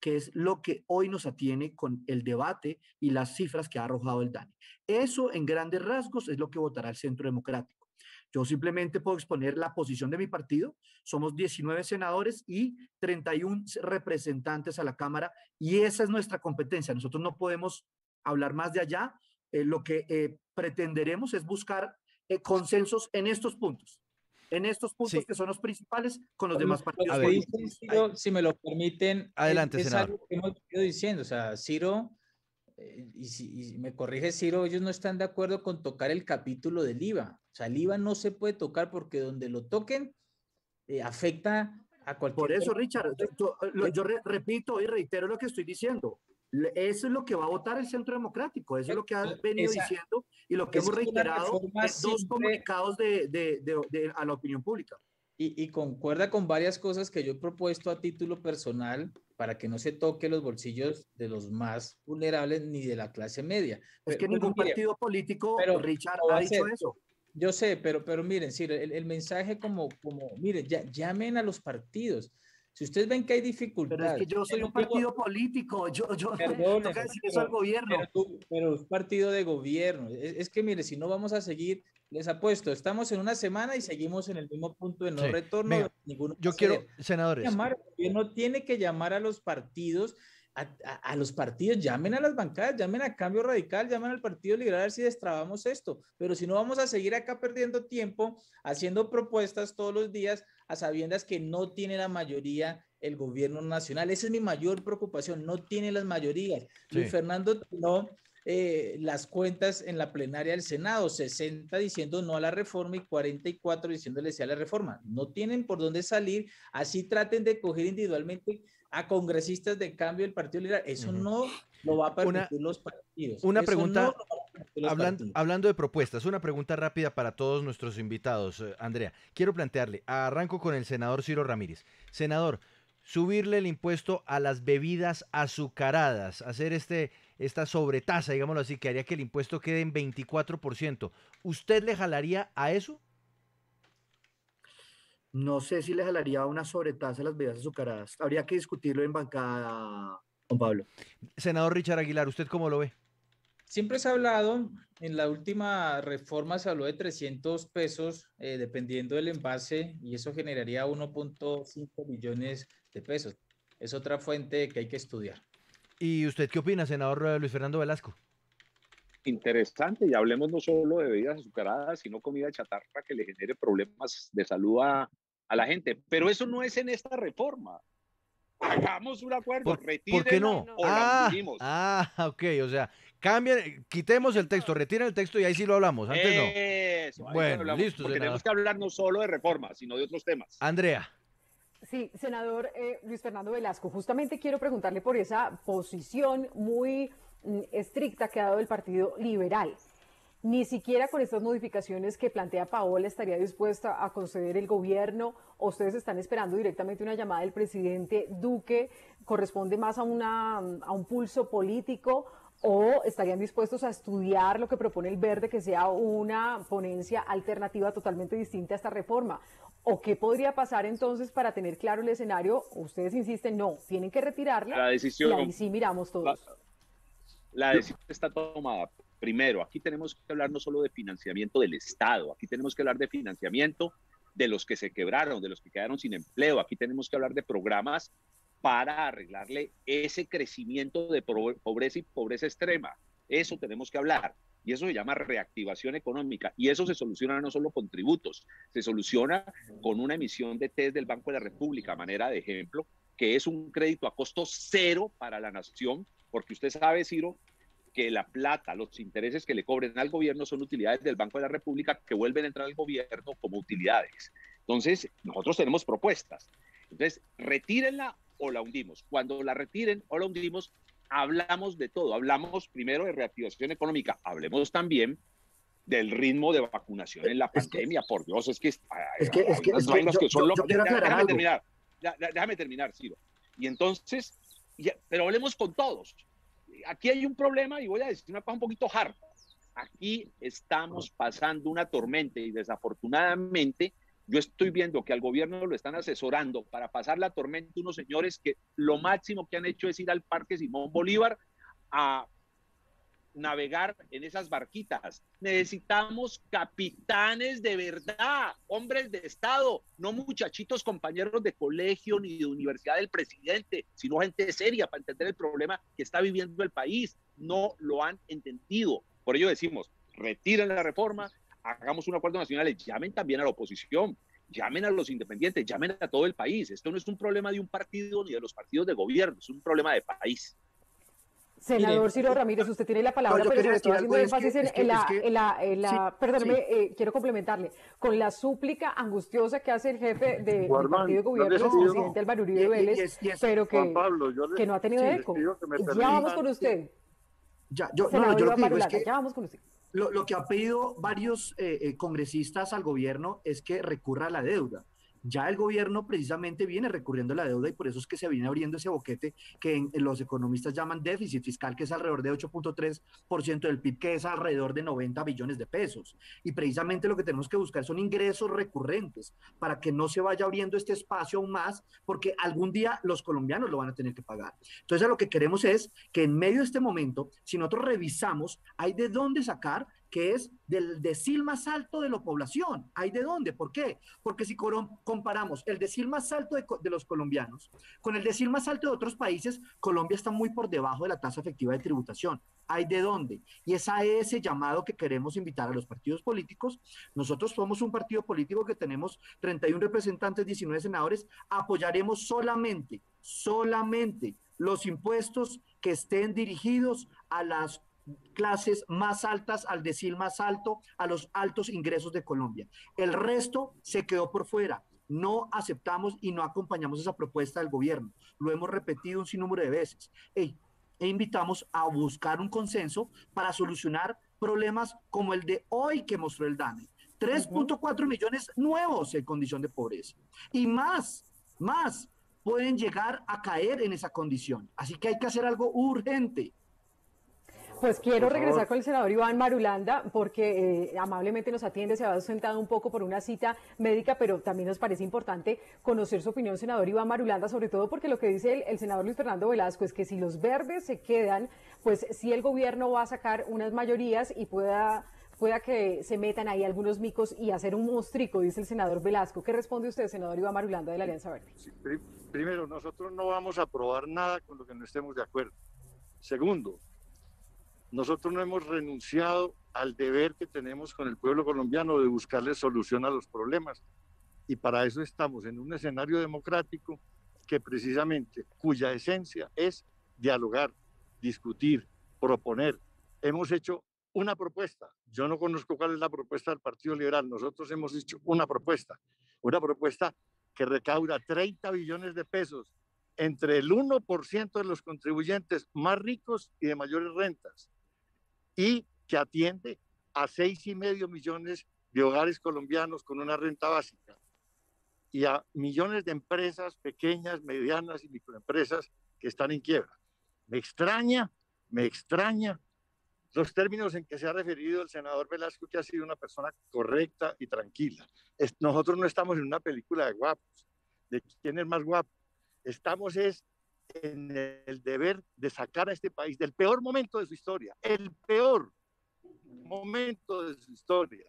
que es lo que hoy nos atiene con el debate y las cifras que ha arrojado el DANE. Eso, en grandes rasgos, es lo que votará el Centro Democrático. Yo simplemente puedo exponer la posición de mi partido. Somos 19 senadores y 31 representantes a la Cámara y esa es nuestra competencia. Nosotros no podemos hablar más de allá. Eh, lo que eh, pretenderemos es buscar eh, consensos en estos puntos en estos puntos que son los principales con los demás partidos. si me lo permiten, e- adelante, es, algo que hemos ido diciendo. O sea, Ciro, eh, y si me corrige Ciro, ellos no están de acuerdo con tocar el capítulo del IVA. O sea, el IVA no se puede tocar porque donde lo toquen eh, afecta a cualquier. Por eso, Richard, yo, repito y reitero lo que estoy diciendo. Eso es lo que va a votar el Centro Democrático, eso es lo que han venido diciendo y lo que hemos reiterado en dos comunicados de, a la opinión pública. Y, concuerda con varias cosas que yo he propuesto a título personal para que no se toque los bolsillos de los más vulnerables ni de la clase media. Es que ningún partido político, pero, Richard, ha dicho eso. Yo sé, pero, pero miren, el, mensaje como, como, miren, llamen a los partidos si ustedes ven que hay dificultades. Pero es que yo soy un partido político, yo, yo perdone, toca decir eso al gobierno. Pero, es es partido de gobierno. Es, que mire, si no vamos a seguir, les apuesto, estamos en una semana y seguimos en el mismo punto de no retorno. yo quiero, senadores. el gobierno tiene que llamar a los partidos a, los partidos, llamen a las bancadas, llamen a cambio radical, llamen al Partido Liberal si destrabamos esto. Pero si no, vamos a seguir acá perdiendo tiempo haciendo propuestas todos los días a sabiendas que no tiene la mayoría el gobierno nacional. Esa es mi mayor preocupación, no tiene las mayorías. Luis Fernando no eh, las cuentas en la plenaria del Senado, 60 diciendo no a la reforma y 44 diciéndole sí a la reforma. No tienen por dónde salir, así traten de coger individualmente a congresistas de cambio del Partido Liberal. Eso no lo va a permitir los partidos. Una pregunta, hablando, de propuestas, una pregunta rápida para todos nuestros invitados. Eh, Andrea, quiero plantearle, arranco con el senador Ciro Ramírez. Senador, subirle el impuesto a las bebidas azucaradas, hacer este, esta sobretasa, digámoslo así, que haría que el impuesto quede en 24%. ¿Usted le jalaría a eso? No sé si le jalaría una sobretasa a las bebidas azucaradas. Habría que discutirlo en bancada, don Pablo. Senador Richard Aguilar, ¿usted cómo lo ve? Siempre se ha hablado, en la última reforma se habló de 300 pesos eh, dependiendo del envase y eso generaría 1.5 millones de pesos. Es otra fuente que hay que estudiar. ¿Y usted qué opina, senador eh, Luis Fernando Velasco? Interesante, y hablemos no solo de bebidas azucaradas, sino comida chatarra que le genere problemas de salud a, a la gente. Pero eso no es en esta reforma. Hagamos un acuerdo, ¿Por, qué no? O ah, ah, ok, o sea, cambien, quitemos el texto, retiren el texto y ahí sí lo hablamos, antes no. bueno, listo. Porque tenemos que hablar no solo de reforma, sino de otros temas. Andrea. Sí, senador eh, Luis Fernando Velasco, justamente quiero preguntarle por esa posición muy mm, estricta que ha dado el Partido Liberal ni siquiera con estas modificaciones que plantea Paola estaría dispuesta a conceder el gobierno o ustedes están esperando directamente una llamada del presidente Duque, corresponde más a, una, a un pulso político o estarían dispuestos a estudiar lo que propone el verde, que sea una ponencia alternativa totalmente distinta a esta reforma. ¿O qué podría pasar entonces para tener claro el escenario? Ustedes insisten, no, tienen que retirarla. La decisión. Y ahí sí miramos todos. La decisión está tomada. Primero, aquí tenemos que hablar no solo de financiamiento del Estado, aquí tenemos que hablar de financiamiento de los que se quebraron, de los que quedaron sin empleo, aquí tenemos que hablar de programas para arreglarle ese crecimiento de pobreza y pobreza extrema. Eso tenemos que hablar. Y eso se llama reactivación económica. Y eso se soluciona no solo con tributos, se soluciona con una emisión de test del Banco de la República, a manera de ejemplo, que es un crédito a costo cero para la nación porque usted sabe, Ciro, que la plata, los intereses que le cobren al gobierno son utilidades del Banco de la República que vuelven a entrar al gobierno como utilidades. Entonces, nosotros tenemos propuestas. Entonces, retírenla o la hundimos. Cuando la retiren o la hundimos, hablamos de todo. Hablamos primero de reactivación económica, hablemos también del ritmo de vacunación en la pandemia. por Dios, es que, es que, que, que, déjame terminar, Ciro. Y entonces, pero hablemos con todos. Aquí hay un problema y voy a decir una cosa un poquito hard. Aquí estamos pasando una tormenta y desafortunadamente yo estoy viendo que al gobierno lo están asesorando para pasar la tormenta unos señores que lo máximo que han hecho es ir al Parque Simón Bolívar a navegar en esas barquitas. Necesitamos capitanes de verdad, hombres de Estado, no muchachitos compañeros de colegio ni de universidad del presidente, sino gente seria para entender el problema que está viviendo el país. No lo han entendido. Por ello decimos, retiren la reforma, hagamos un acuerdo nacional, llamen también a la oposición, llamen a los independientes, llamen a todo el país. Esto no es un problema de un partido ni de los partidos de gobierno, es un problema de país. Senador Ciro Ramírez, usted tiene la palabra, pero yo estoy haciendo énfasis en la, perdóneme, eh, quiero complementarle, con la súplica angustiosa que hace el jefe de, del partido de gobierno, el presidente Álvaro Uribe Vélez, pero que, que no ha tenido eco. Ya vamos con usted. Ya, yo, yo lo que digo es que con usted. Lo, que ha pedido varios eh, eh, congresistas al gobierno es que recurra a la deuda. Ya el gobierno precisamente viene recurriendo a la deuda y por eso es que se viene abriendo ese boquete que los economistas llaman déficit fiscal, que es alrededor de 8.3% del PIB, que es alrededor de 90 billones de pesos. Y precisamente lo que tenemos que buscar son ingresos recurrentes para que no se vaya abriendo este espacio aún más, porque algún día los colombianos lo van a tener que pagar. Entonces, lo que queremos es que en medio de este momento, si nosotros revisamos, hay de dónde sacar que es del decil más alto de la población. ¿Hay de dónde? ¿Por qué? Porque si comparamos el decil más alto de, los colombianos con el decil más alto de otros países, Colombia está muy por debajo de la tasa efectiva de tributación. ¿Hay de dónde? Y es a ese llamado que queremos invitar a los partidos políticos. Nosotros somos un partido político que tenemos 31 representantes, 19 senadores. Apoyaremos solamente, solamente los impuestos que estén dirigidos a las clases más altas, al decir más alto, a los altos ingresos de Colombia. El resto se quedó por fuera. No aceptamos y no acompañamos esa propuesta del gobierno. Lo hemos repetido un sinnúmero de veces. e invitamos a buscar un consenso para solucionar problemas como el de hoy que mostró el DANE. 3.4 millones nuevos en condición de pobreza. Y más, más pueden llegar a caer en esa condición. Así que hay que hacer algo urgente. Pues quiero regresar con el senador Iván Marulanda porque eh, amablemente nos atiende, se ha sentado un poco por una cita médica, pero también nos parece importante conocer su opinión, senador Iván Marulanda, sobre todo porque lo que dice el, senador Luis Fernando Velasco es que si los verdes se quedan, pues si el gobierno va a sacar unas mayorías y pueda pueda que se metan ahí algunos micos y hacer un monstrico, dice el senador Velasco. ¿Qué responde usted, senador Iván Marulanda de la Alianza Verde? primero, nosotros no vamos a aprobar nada con lo que no estemos de acuerdo. Segundo, nosotros no hemos renunciado al deber que tenemos con el pueblo colombiano de buscarle solución a los problemas. Y para eso estamos en un escenario democrático que precisamente cuya esencia es dialogar, discutir, proponer. Hemos hecho una propuesta. Yo no conozco cuál es la propuesta del Partido Liberal. Nosotros hemos hecho una propuesta. Una propuesta que recauda 30 billones de pesos entre el 1% de los contribuyentes más ricos y de mayores rentas y que atiende a seis y medio millones de hogares colombianos con una renta básica y a millones de empresas pequeñas, medianas y microempresas que están en quiebra. Me extraña, me extraña los términos en que se ha referido el senador Velasco, que ha sido una persona correcta y tranquila. nosotros no estamos en una película de guapos, de quién es más guapo. Estamos es en el deber de sacar a este país del peor momento de su historia, el peor momento de su historia.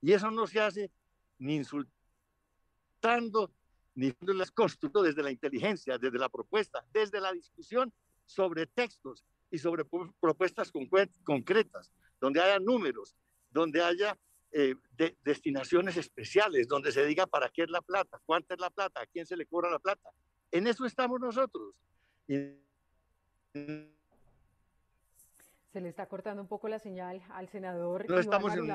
Y eso no se hace ni insultando, ni las construyendo desde la inteligencia, desde la propuesta, desde la discusión sobre textos y sobre propuestas concretas, donde haya números, donde haya eh, destinaciones especiales, donde se diga para qué es la plata, cuánta es la plata, a quién se le cobra la plata, en eso estamos nosotros. Se le está cortando un poco la señal al senador. No estamos en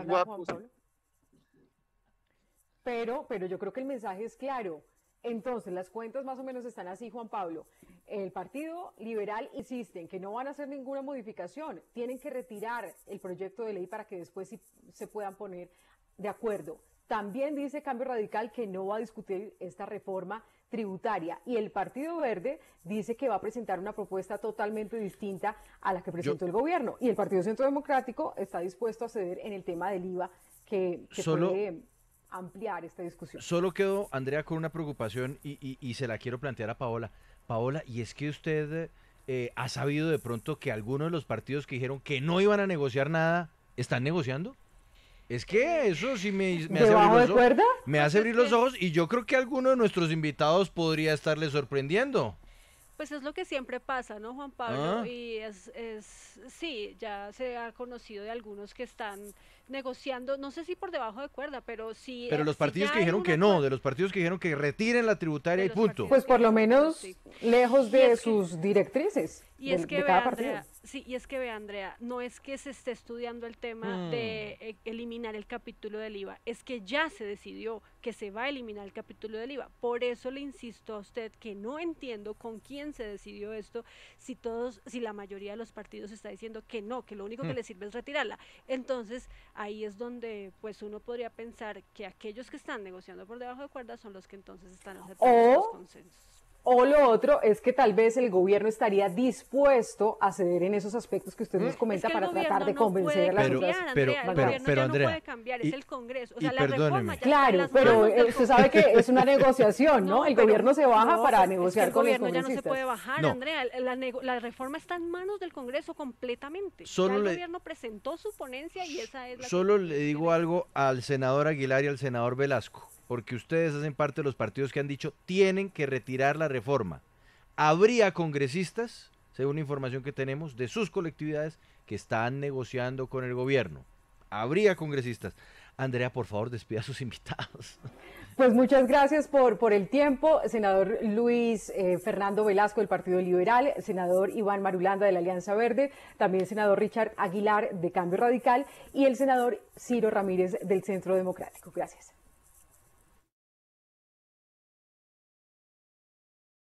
Pero, pero yo creo que el mensaje es claro. Entonces, las cuentas más o menos están así, Juan Pablo. El Partido Liberal insiste en que no van a hacer ninguna modificación. Tienen que retirar el proyecto de ley para que después se puedan poner de acuerdo. También dice Cambio Radical que no va a discutir esta reforma, tributaria. Y el Partido Verde dice que va a presentar una propuesta totalmente distinta a la que presentó el gobierno. Y el Partido Centro Democrático está dispuesto a ceder en el tema del IVA que, puede ampliar esta discusión. Solo quedó, Andrea, con una preocupación y, se la quiero plantear a Paola. Paola, y es que usted eh, ha sabido de pronto que algunos de los partidos que dijeron que no iban a negociar nada, ¿están negociando? Es que eso sí me, hace abrir los ojos. Me hace abrir los ojos y yo creo que alguno de nuestros invitados podría estarle sorprendiendo. Pues es lo que siempre pasa, ¿no, Juan Pablo? Ah. Y es, sí, ya se ha conocido de algunos que están negociando, no sé si por debajo de cuerda, pero sí. Eh, pero los partidos que dijeron que no, de los partidos que dijeron que retiren la tributaria y punto. Pues por lo menos lejos de sus directrices. Y es que, sí, y es que ve, Andrea, no es que se esté estudiando el tema de hmm. eh, eliminar el capítulo del IVA, es que ya se decidió que se va a eliminar el capítulo del IVA. Por eso le insisto a usted que no entiendo con quién se decidió esto, si todos, si la mayoría de los partidos está diciendo que no, que lo único que hmm. le sirve es retirarla. Entonces, ahí es donde pues uno podría pensar que aquellos que están negociando por debajo de cuerdas son los que entonces están aceptando los consensos. O lo otro es que tal vez el gobierno estaría dispuesto a ceder en esos aspectos que usted nos mm. comenta para tratar de convencer a las pero, pero, pero, el Congreso. la reforma claro, pero eh, usted sabe que es una [LAUGHS] negociación, ¿no? el gobierno se baja para negociar con el gobierno ya no se puede bajar, Andrea. La, reforma está en manos del Congreso completamente. Solo el gobierno presentó su ponencia y esa es la Solo le digo algo al senador Aguilar y al senador Velasco porque ustedes hacen parte de los partidos que han dicho tienen que retirar la reforma. Habría congresistas, según información que tenemos, de sus colectividades que están negociando con el gobierno. Habría congresistas. Andrea, por favor, despida a sus invitados. Pues muchas gracias por, por el tiempo, senador Luis eh, Fernando Velasco del Partido Liberal, senador Iván Marulanda de la Alianza Verde, también senador Richard Aguilar de Cambio Radical y el senador Ciro Ramírez del Centro Democrático. Gracias.